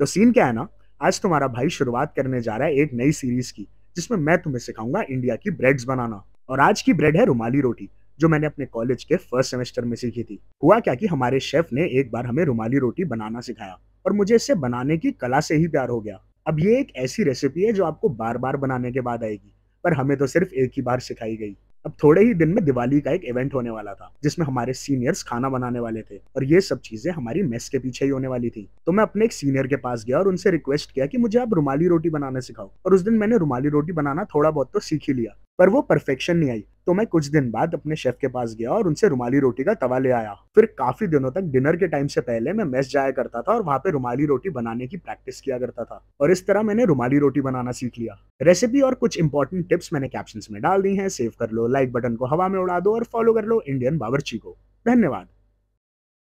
तो सीन क्या है ना आज तुम्हारा भाई शुरुआत करने जा रहा है एक नई सीरीज की जिसमें मैं तुम्हें सिखाऊंगा इंडिया की ब्रेड्स बनाना और आज की ब्रेड है रुमाली रोटी जो मैंने अपने कॉलेज के फर्स्ट सेमेस्टर में सीखी थी हुआ क्या कि हमारे शेफ ने एक बार हमें रुमाली रोटी बनाना सिखाया और मुझे इसे बनाने की कला से ही प्यार हो गया अब ये एक ऐसी रेसिपी है जो आपको बार बार बनाने के बाद आएगी पर हमें तो सिर्फ एक ही बार सिखाई गई अब थोड़े ही दिन में दिवाली का एक इवेंट होने वाला था जिसमें हमारे सीनियर्स खाना बनाने वाले थे और ये सब चीजें हमारी मेस के पीछे ही होने वाली थी तो मैं अपने एक सीनियर के पास गया और उनसे रिक्वेस्ट किया कि मुझे आप रुमाली रोटी बनाना सिखाओ और उस दिन मैंने रुमाली रोटी बनाना थोड़ा बहुत तो सीख ही लिया पर वो परफेक्शन नहीं आई तो मैं कुछ दिन बाद अपने शेफ के पास गया और उनसे रुमाली रोटी का तवा ले आया फिर काफी दिनों तक डिनर के टाइम से पहले मैं मेस जाया करता था और वहाँ पे रुमाली रोटी बनाने की प्रैक्टिस किया करता था और इस तरह मैंने रुमाली रोटी बनाना सीख लिया रेसिपी और कुछ इंपॉर्टेंट टिप्स मैंने कैप्शन में डाल दी है सेव कर लो लाइक बटन को हवा में उड़ा दो और फॉलो कर लो इंडियन बावर्ची को धन्यवाद